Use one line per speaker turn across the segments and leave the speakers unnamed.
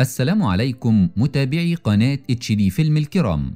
السلام عليكم متابعي قناة اتش دي فيلم الكرام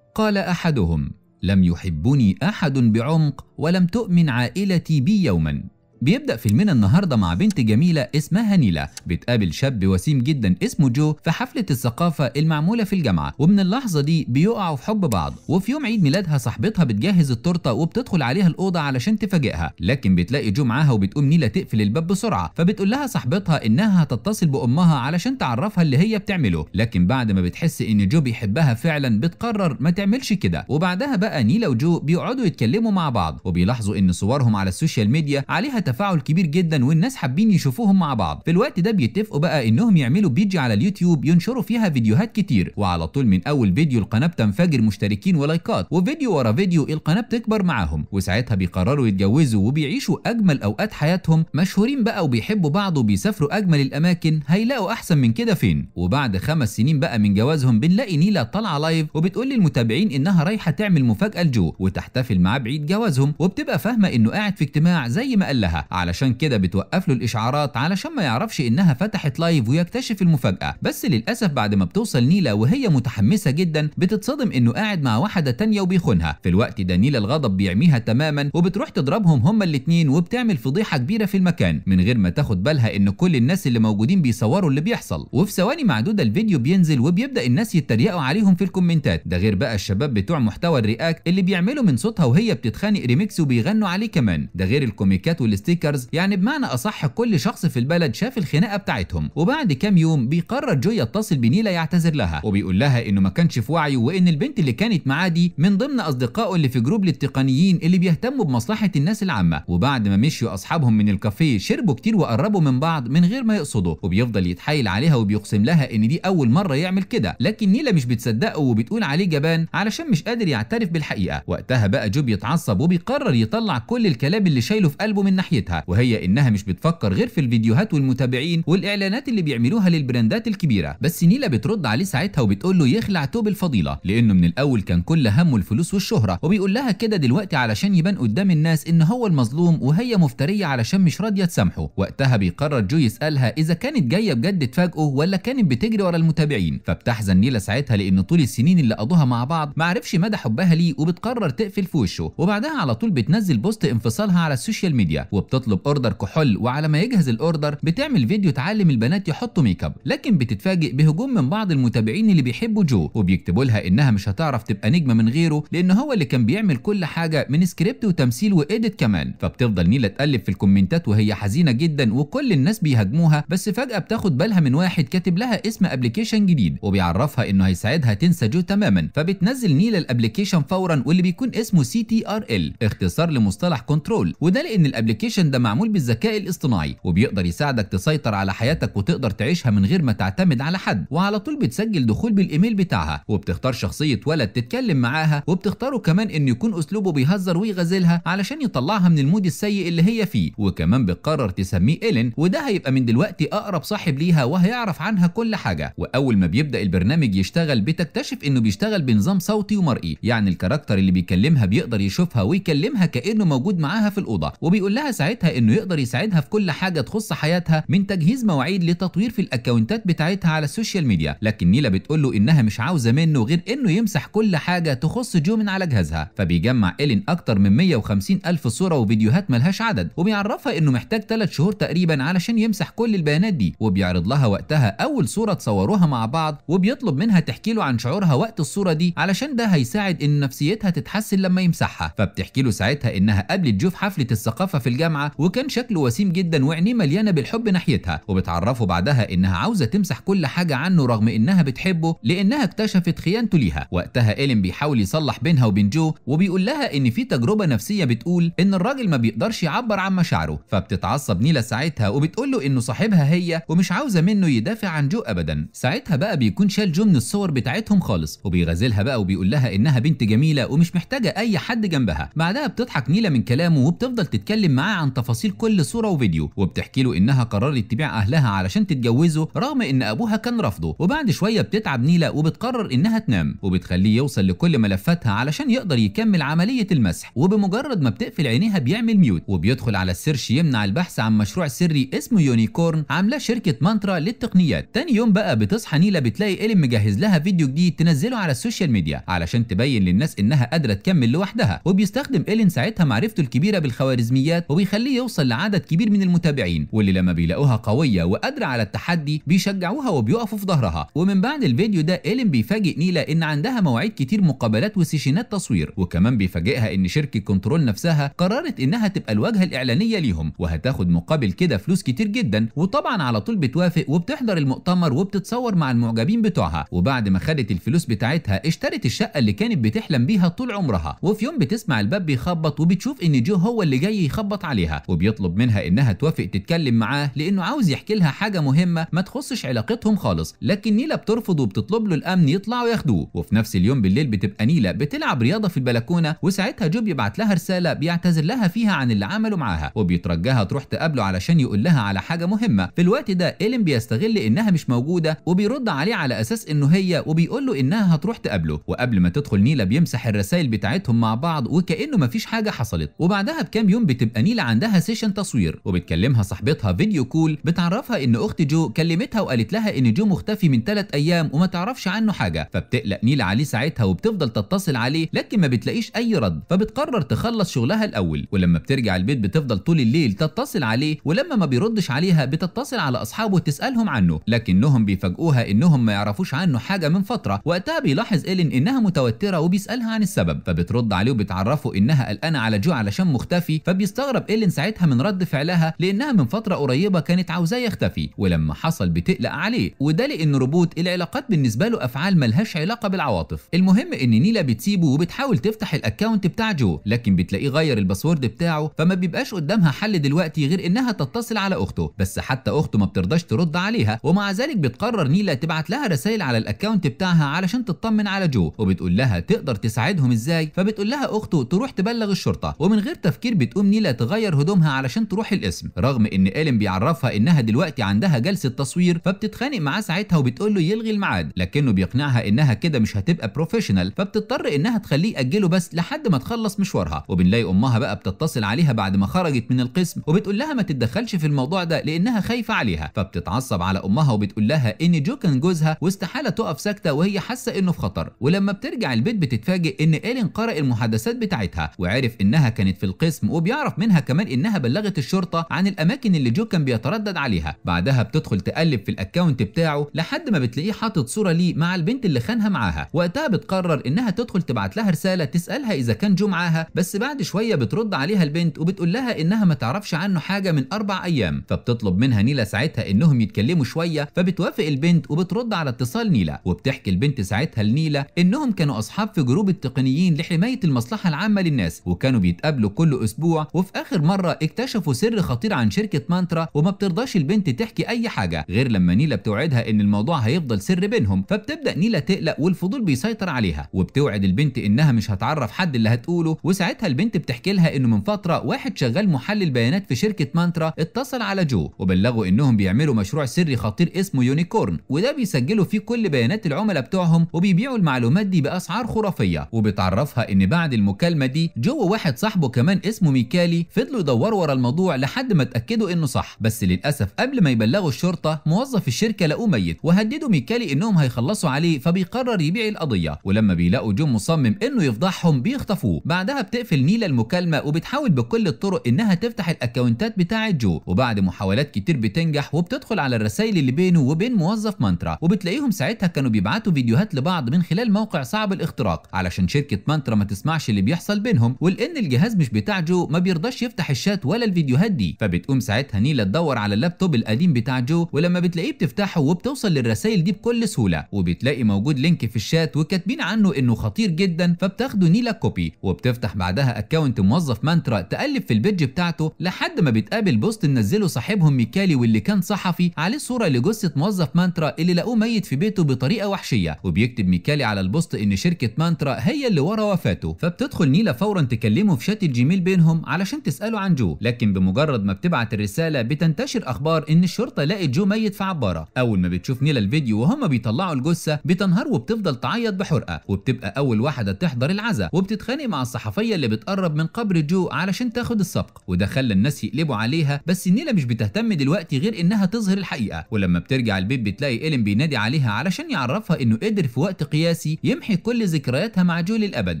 قال أحدهم لم يحبني أحد بعمق ولم تؤمن عائلتي بي يوماً بيبدأ فيلمنا النهاردة مع بنت جميلة اسمها نيلا بتقابل شاب وسيم جدا اسمه جو في حفلة الثقافة المعمولة في الجامعة ومن اللحظة دي بيقعوا في حب بعض وفي يوم عيد ميلادها صاحبتها بتجهز التورتة وبتدخل عليها الأوضة علشان تفاجئها لكن بتلاقي جو معاها وبتقوم نيلا تقفل الباب بسرعة فبتقول لها صاحبتها إنها هتتصل بأمها علشان تعرفها اللي هي بتعمله لكن بعد ما بتحس إن جو بيحبها فعلا بتقرر ما تعملش كده وبعدها بقى نيلا وجو بيقعدوا يتكلموا مع بعض وبيلاحظوا إن صورهم على السوشيال ميديا عليها تفاعل كبير جدا والناس حابين يشوفوهم مع بعض في الوقت ده بيتفقوا بقى انهم يعملوا بيج على اليوتيوب ينشروا فيها فيديوهات كتير وعلى طول من اول فيديو القناه بتنفجر مشتركين ولايكات وفيديو ورا فيديو القناه بتكبر معاهم وساعتها بيقرروا يتجوزوا وبيعيشوا اجمل اوقات حياتهم مشهورين بقى وبيحبوا بعض وبيسافروا اجمل الاماكن هيلاقوا احسن من كده فين وبعد خمس سنين بقى من جوازهم بنلاقي نيلا طالعه لايف وبتقول للمتابعين انها رايحه تعمل مفاجاه لجو وتحتفل معاه بعيد جوازهم وبتبقى فاهمه انه قاعد في اجتماع زي ما قال لها علشان كده بتوقف له الاشعارات علشان ما يعرفش انها فتحت لايف ويكتشف المفاجاه بس للاسف بعد ما بتوصل نيلا وهي متحمسه جدا بتتصدم انه قاعد مع واحده تانية وبيخونها في الوقت ده نيلا الغضب بيعميها تماما وبتروح تضربهم هما الاتنين وبتعمل فضيحه كبيره في المكان من غير ما تاخد بالها ان كل الناس اللي موجودين بيصوروا اللي بيحصل وفي ثواني معدوده الفيديو بينزل وبيبدا الناس يتريقوا عليهم في الكومنتات ده غير بقى الشباب بتوع محتوى الرياكت اللي بيعملوا من صوتها وهي بتتخانق ريميكس وبيغنوا عليه كمان ده غير الكوميكات والاست ستيكرز يعني بمعنى اصح كل شخص في البلد شاف الخناقه بتاعتهم وبعد كام يوم بيقرر جو يتصل بنيلا يعتذر لها وبيقول لها انه ما كانش في وعيه وان البنت اللي كانت معاه دي من ضمن اصدقائه اللي في جروب للتقنيين اللي بيهتموا بمصلحه الناس العامه وبعد ما مشيوا اصحابهم من الكافيه شربوا كتير وقربوا من بعض من غير ما يقصدوا وبيفضل يتحايل عليها وبيقسم لها ان دي اول مره يعمل كده لكن نيلا مش بتصدقه وبتقول عليه جبان علشان مش قادر يعترف بالحقيقه وقتها بقى جو بيتعصب وبيقرر يطلع كل الكلام اللي شايله في قلبه من ناحيه ناحيتها وهي انها مش بتفكر غير في الفيديوهات والمتابعين والاعلانات اللي بيعملوها للبراندات الكبيره بس نيلا بترد عليه ساعتها وبتقول له يخلع توب الفضيله لانه من الاول كان كل همه الفلوس والشهره وبيقول لها كده دلوقتي علشان يبان قدام الناس ان هو المظلوم وهي مفتريه علشان مش راضيه تسامحه وقتها بيقرر جو يسالها اذا كانت جايه بجد تفاجئه ولا كانت بتجري ورا المتابعين فبتحزن نيلا ساعتها لان طول السنين اللي قضوها مع بعض ما عرفش مدى حبها ليه وبتقرر تقفل في وشه وبعدها على طول بتنزل بوست انفصالها على السوشيال ميديا وبتطلب اوردر كحول وعلى ما يجهز الاوردر بتعمل فيديو تعلم البنات يحطوا ميك اب لكن بتتفاجئ بهجوم من بعض المتابعين اللي بيحبوا جو وبيكتبوا لها انها مش هتعرف تبقى نجمه من غيره لان هو اللي كان بيعمل كل حاجه من سكريبت وتمثيل وايديت كمان فبتفضل نيلا تقلب في الكومنتات وهي حزينه جدا وكل الناس بيهاجموها بس فجاه بتاخد بالها من واحد كاتب لها اسم ابلكيشن جديد وبيعرفها انه هيساعدها تنسى جو تماما فبتنزل نيلا الابلكيشن فورا واللي بيكون اسمه سي تي ار ال اختصار لمصطلح كنترول وده لان الابلكيشن الابلكيشن ده معمول بالذكاء الاصطناعي وبيقدر يساعدك تسيطر على حياتك وتقدر تعيشها من غير ما تعتمد على حد وعلى طول بتسجل دخول بالايميل بتاعها وبتختار شخصيه ولد تتكلم معاها وبتختاره كمان ان يكون اسلوبه بيهزر ويغازلها علشان يطلعها من المود السيء اللي هي فيه وكمان بتقرر تسميه إيلين وده هيبقى من دلوقتي اقرب صاحب ليها وهيعرف عنها كل حاجه واول ما بيبدا البرنامج يشتغل بتكتشف انه بيشتغل بنظام صوتي ومرئي يعني الكاركتر اللي بيكلمها بيقدر يشوفها ويكلمها كانه موجود معاها في الاوضه وبيقول لها ساعتها انه يقدر يساعدها في كل حاجه تخص حياتها من تجهيز مواعيد لتطوير في الاكونتات بتاعتها على السوشيال ميديا لكن نيلا بتقول له انها مش عاوزه منه غير انه يمسح كل حاجه تخص جو من على جهازها فبيجمع الين اكتر من 150 الف صوره وفيديوهات ملهاش عدد وبيعرفها انه محتاج 3 شهور تقريبا علشان يمسح كل البيانات دي وبيعرض لها وقتها اول صوره تصوروها مع بعض وبيطلب منها تحكي له عن شعورها وقت الصوره دي علشان ده هيساعد ان نفسيتها تتحسن لما يمسحها فبتحكي له ساعتها انها قابلت جو حفله الثقافه في الجامعه الجامعه وكان شكله وسيم جدا وعينيه مليانه بالحب ناحيتها وبتعرفه بعدها انها عاوزه تمسح كل حاجه عنه رغم انها بتحبه لانها اكتشفت خيانته ليها وقتها ايلين بيحاول يصلح بينها وبين جو وبيقول لها ان في تجربه نفسيه بتقول ان الراجل ما بيقدرش يعبر عن مشاعره فبتتعصب نيلا ساعتها وبتقول له انه صاحبها هي ومش عاوزه منه يدافع عن جو ابدا ساعتها بقى بيكون شال جو من الصور بتاعتهم خالص وبيغازلها بقى وبيقول لها انها بنت جميله ومش محتاجه اي حد جنبها بعدها بتضحك نيلا من كلامه وبتفضل تتكلم معاه عن تفاصيل كل صوره وفيديو وبتحكي له انها قررت تبيع اهلها علشان تتجوزه رغم ان ابوها كان رافضه وبعد شويه بتتعب نيلا وبتقرر انها تنام وبتخليه يوصل لكل ملفاتها علشان يقدر يكمل عمليه المسح وبمجرد ما بتقفل عينيها بيعمل ميوت وبيدخل على السيرش يمنع البحث عن مشروع سري اسمه يونيكورن عاملاه شركه مانترا للتقنيات تاني يوم بقى بتصحى نيلا بتلاقي ايلين مجهز لها فيديو جديد تنزله على السوشيال ميديا علشان تبين للناس انها قادره تكمل لوحدها وبيستخدم ايلين ساعتها معرفته الكبيره بالخوارزميات وبي بيخليه يوصل لعدد كبير من المتابعين واللي لما بيلاقوها قويه وقادره على التحدي بيشجعوها وبيقفوا في ظهرها ومن بعد الفيديو ده ايلين بيفاجئ نيلا ان عندها مواعيد كتير مقابلات وسيشنات تصوير وكمان بيفاجئها ان شركه كنترول نفسها قررت انها تبقى الواجهه الاعلانيه ليهم وهتاخد مقابل كده فلوس كتير جدا وطبعا على طول بتوافق وبتحضر المؤتمر وبتتصور مع المعجبين بتوعها وبعد ما خدت الفلوس بتاعتها اشترت الشقه اللي كانت بتحلم بيها طول عمرها وفي يوم بتسمع الباب بيخبط وبتشوف ان جو هو اللي جاي يخبط عليها عليها وبيطلب منها انها توافق تتكلم معاه لانه عاوز يحكي لها حاجه مهمه ما تخصش علاقتهم خالص لكن نيلا بترفض وبتطلب له الامن يطلع وياخدوه وفي نفس اليوم بالليل بتبقى نيلا بتلعب رياضه في البلكونه وساعتها جو بيبعت لها رساله بيعتذر لها فيها عن اللي عمله معاها وبيترجاها تروح تقابله علشان يقول لها على حاجه مهمه في الوقت ده ايلين بيستغل انها مش موجوده وبيرد عليه على اساس انه هي وبيقول له انها هتروح تقابله وقبل ما تدخل نيلا بيمسح الرسائل بتاعتهم مع بعض وكانه مفيش حاجه حصلت وبعدها بكام يوم بتبقى نيلا عندها سيشن تصوير وبتكلمها صاحبتها فيديو كول بتعرفها ان اخت جو كلمتها وقالت لها ان جو مختفي من ثلاث ايام وما تعرفش عنه حاجه فبتقلق نيل عليه ساعتها وبتفضل تتصل عليه لكن ما بتلاقيش اي رد فبتقرر تخلص شغلها الاول ولما بترجع البيت بتفضل طول الليل تتصل عليه ولما ما بيردش عليها بتتصل على اصحابه تسالهم عنه لكنهم بيفاجئوها انهم ما يعرفوش عنه حاجه من فتره وقتها بيلاحظ ايلين انها متوتره وبيسالها عن السبب فبترد عليه وبتعرفه انها قلقانه على جو علشان مختفي فبيستغرب قلقان ساعتها من رد فعلها لانها من فتره قريبه كانت عاوزاه يختفي ولما حصل بتقلق عليه وده لان روبوت العلاقات بالنسبه له افعال ملهاش علاقه بالعواطف المهم ان نيلا بتسيبه وبتحاول تفتح الاكونت بتاع جو لكن بتلاقيه غير الباسورد بتاعه فما بيبقاش قدامها حل دلوقتي غير انها تتصل على اخته بس حتى اخته ما بترضاش ترد عليها ومع ذلك بتقرر نيلا تبعت لها رسائل على الاكونت بتاعها علشان تطمن على جو وبتقول لها تقدر تساعدهم ازاي فبتقول لها اخته تروح تبلغ الشرطه ومن غير تفكير بتقوم نيلا تغير تغير هدومها علشان تروح القسم رغم ان ايلين بيعرفها انها دلوقتي عندها جلسه تصوير فبتتخانق معاه ساعتها وبتقول له يلغي الميعاد لكنه بيقنعها انها كده مش هتبقى بروفيشنال فبتضطر انها تخليه ياجله بس لحد ما تخلص مشوارها وبنلاقي امها بقى بتتصل عليها بعد ما خرجت من القسم وبتقول لها ما تتدخلش في الموضوع ده لانها خايفه عليها فبتتعصب على امها وبتقول لها ان جو كان جوزها واستحاله تقف ساكته وهي حاسه انه في خطر ولما بترجع البيت بتتفاجئ ان ايلين قرأ المحادثات بتاعتها وعرف انها كانت في القسم وبيعرف منها كمان كمان انها بلغت الشرطه عن الاماكن اللي جو كان بيتردد عليها بعدها بتدخل تقلب في الاكونت بتاعه لحد ما بتلاقيه حاطط صوره ليه مع البنت اللي خانها معاها وقتها بتقرر انها تدخل تبعت لها رساله تسالها اذا كان جو معاها بس بعد شويه بترد عليها البنت وبتقول لها انها ما تعرفش عنه حاجه من اربع ايام فبتطلب منها نيلا ساعتها انهم يتكلموا شويه فبتوافق البنت وبترد على اتصال نيلا وبتحكي البنت ساعتها لنيلا انهم كانوا اصحاب في جروب التقنيين لحمايه المصلحه العامه للناس وكانوا بيتقابلوا كل اسبوع وفي اخر مرة اكتشفوا سر خطير عن شركة مانترا وما بترضاش البنت تحكي أي حاجة غير لما نيلا بتوعدها إن الموضوع هيفضل سر بينهم فبتبدأ نيلا تقلق والفضول بيسيطر عليها وبتوعد البنت إنها مش هتعرف حد اللي هتقوله وساعتها البنت بتحكي لها إنه من فترة واحد شغال محلل بيانات في شركة مانترا اتصل على جو وبلغوا إنهم بيعملوا مشروع سري خطير اسمه يونيكورن وده بيسجلوا فيه كل بيانات العملاء بتوعهم وبيبيعوا المعلومات دي بأسعار خرافية وبتعرفها إن بعد المكالمة دي جو وواحد صاحبه كمان اسمه ميكالي فضلوا فضلوا يدوروا ورا الموضوع لحد ما اتاكدوا انه صح بس للاسف قبل ما يبلغوا الشرطه موظف الشركه لقوه ميت وهددوا ميكالي انهم هيخلصوا عليه فبيقرر يبيع القضيه ولما بيلاقوا جون مصمم انه يفضحهم بيخطفوه بعدها بتقفل نيلا المكالمه وبتحاول بكل الطرق انها تفتح الاكونتات بتاعه جو وبعد محاولات كتير بتنجح وبتدخل على الرسائل اللي بينه وبين موظف مانترا وبتلاقيهم ساعتها كانوا بيبعتوا فيديوهات لبعض من خلال موقع صعب الاختراق علشان شركه مانترا ما تسمعش اللي بيحصل بينهم ولان الجهاز مش بتاع جو ما بيرضاش يفتح بيفتح الشات ولا الفيديوهات دي فبتقوم ساعتها نيلا تدور على اللابتوب القديم بتاع جو ولما بتلاقيه بتفتحه وبتوصل للرسائل دي بكل سهوله وبتلاقي موجود لينك في الشات وكاتبين عنه انه خطير جدا فبتاخده نيلا كوبي وبتفتح بعدها اكونت موظف مانترا تقلب في البيج بتاعته لحد ما بتقابل بوست نزله صاحبهم ميكالي واللي كان صحفي عليه صوره لجثه موظف مانترا اللي لقوه ميت في بيته بطريقه وحشيه وبيكتب ميكالي على البوست ان شركه مانترا هي اللي ورا وفاته فبتدخل نيلا فورا تكلمه في شات الجيميل بينهم علشان تسال بيسألوا عن جو لكن بمجرد ما بتبعت الرسالة بتنتشر أخبار إن الشرطة لقت جو ميت في عبارة أول ما بتشوف نيلا الفيديو وهما بيطلعوا الجثة بتنهار وبتفضل تعيط بحرقة وبتبقى أول واحدة تحضر العزاء وبتتخانق مع الصحفية اللي بتقرب من قبر جو علشان تاخد السبق وده خلى الناس يقلبوا عليها بس نيلا مش بتهتم دلوقتي غير إنها تظهر الحقيقة ولما بترجع البيت بتلاقي إيلين بينادي عليها علشان يعرفها إنه قدر في وقت قياسي يمحي كل ذكرياتها مع جو للأبد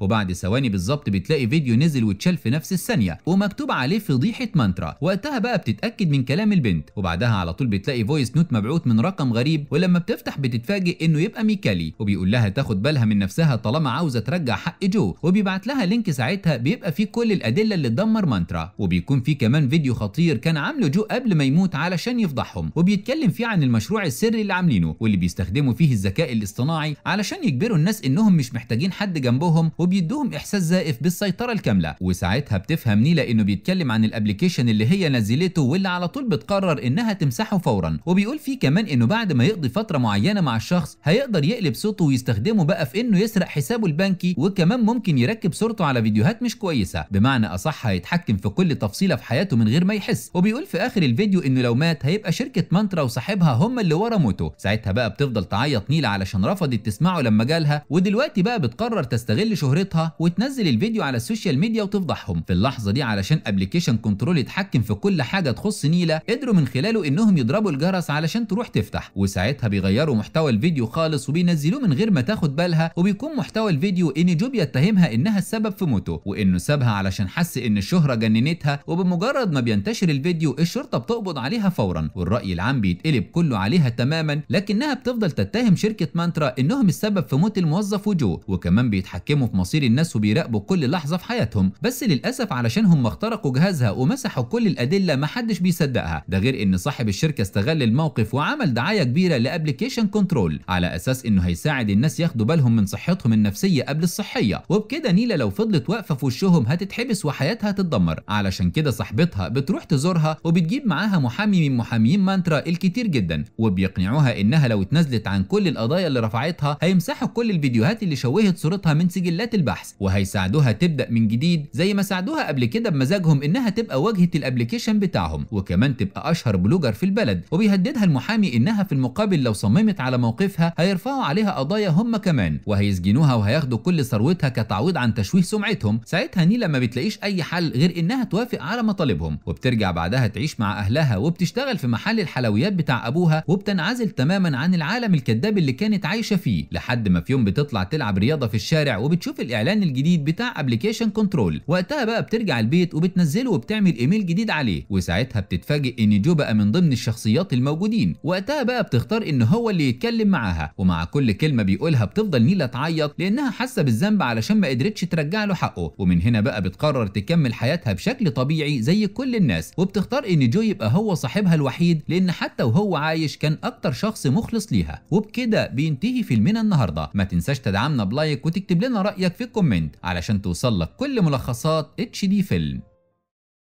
وبعد ثواني بالظبط بتلاقي فيديو نزل واتشال في نفس الثانية ومكتوب مكتوب عليه فضيحه مانترا وقتها بقى بتتاكد من كلام البنت وبعدها على طول بتلاقي فويس نوت مبعوث من رقم غريب ولما بتفتح بتتفاجئ انه يبقى ميكالي وبيقول لها تاخد بالها من نفسها طالما عاوزه ترجع حق جو وبيبعت لها لينك ساعتها بيبقى فيه كل الادله اللي تدمر مانترا وبيكون فيه كمان فيديو خطير كان عامله جو قبل ما يموت علشان يفضحهم وبيتكلم فيه عن المشروع السري اللي عاملينه واللي بيستخدموا فيه الذكاء الاصطناعي علشان يجبروا الناس انهم مش محتاجين حد جنبهم وبيدوهم احساس زائف بالسيطره الكامله وساعتها بتفهم نيلا انه بيتكلم عن الابلكيشن اللي هي نزلته واللي على طول بتقرر انها تمسحه فورا وبيقول فيه كمان انه بعد ما يقضي فتره معينه مع الشخص هيقدر يقلب صوته ويستخدمه بقى في انه يسرق حسابه البنكي وكمان ممكن يركب صورته على فيديوهات مش كويسه بمعنى اصح هيتحكم في كل تفصيله في حياته من غير ما يحس وبيقول في اخر الفيديو انه لو مات هيبقى شركه مانترا وصاحبها هم اللي ورا موته ساعتها بقى بتفضل تعيط نيلة علشان رفضت تسمعه لما جالها ودلوقتي بقى بتقرر تستغل شهرتها وتنزل الفيديو على السوشيال ميديا وتفضحهم في اللحظه دي علشان ابلكيشن كنترول يتحكم في كل حاجه تخص نيله قدروا من خلاله انهم يضربوا الجرس علشان تروح تفتح وساعتها بيغيروا محتوى الفيديو خالص وبينزلوه من غير ما تاخد بالها وبيكون محتوى الفيديو ان جو بيتهمها انها السبب في موته وانه سابها علشان حس ان الشهره جننتها وبمجرد ما بينتشر الفيديو الشرطه بتقبض عليها فورا والراي العام بيتقلب كله عليها تماما لكنها بتفضل تتهم شركه مانترا انهم السبب في موت الموظف وجو وكمان بيتحكموا في مصير الناس وبيراقبوا كل لحظه في حياتهم بس للاسف علشان هم اخترقوا اخترقوا جهازها ومسحوا كل الادله محدش بيصدقها ده غير ان صاحب الشركه استغل الموقف وعمل دعايه كبيره لابلكيشن كنترول على اساس انه هيساعد الناس ياخدوا بالهم من صحتهم النفسيه قبل الصحيه وبكده نيلا لو فضلت واقفه في وشهم هتتحبس وحياتها تتدمر علشان كده صاحبتها بتروح تزورها وبتجيب معاها محامي من محاميين مانترا الكتير جدا وبيقنعوها انها لو اتنازلت عن كل القضايا اللي رفعتها هيمسحوا كل الفيديوهات اللي شوهت صورتها من سجلات البحث وهيساعدوها تبدا من جديد زي ما ساعدوها قبل كده بمزاجهم دماغهم انها تبقى واجهه الابلكيشن بتاعهم وكمان تبقى اشهر بلوجر في البلد وبيهددها المحامي انها في المقابل لو صممت على موقفها هيرفعوا عليها قضايا هم كمان وهيسجنوها وهياخدوا كل ثروتها كتعويض عن تشويه سمعتهم ساعتها نيلا ما بتلاقيش اي حل غير انها توافق على مطالبهم وبترجع بعدها تعيش مع اهلها وبتشتغل في محل الحلويات بتاع ابوها وبتنعزل تماما عن العالم الكذاب اللي كانت عايشه فيه لحد ما في يوم بتطلع تلعب رياضه في الشارع وبتشوف الاعلان الجديد بتاع ابلكيشن كنترول وقتها بقى بترجع البيت وبتنام بتنزله وبتعمل ايميل جديد عليه وساعتها بتتفاجئ ان جو بقى من ضمن الشخصيات الموجودين وقتها بقى بتختار ان هو اللي يتكلم معاها ومع كل كلمه بيقولها بتفضل نيلا تعيط لانها حاسه بالذنب علشان ما قدرتش ترجع له حقه ومن هنا بقى بتقرر تكمل حياتها بشكل طبيعي زي كل الناس وبتختار ان جو يبقى هو صاحبها الوحيد لان حتى وهو عايش كان اكتر شخص مخلص ليها وبكده بينتهي فيلمنا النهارده ما تنساش تدعمنا بلايك وتكتب لنا رايك في الكومنت علشان توصل لك كل ملخصات اتش دي فيلم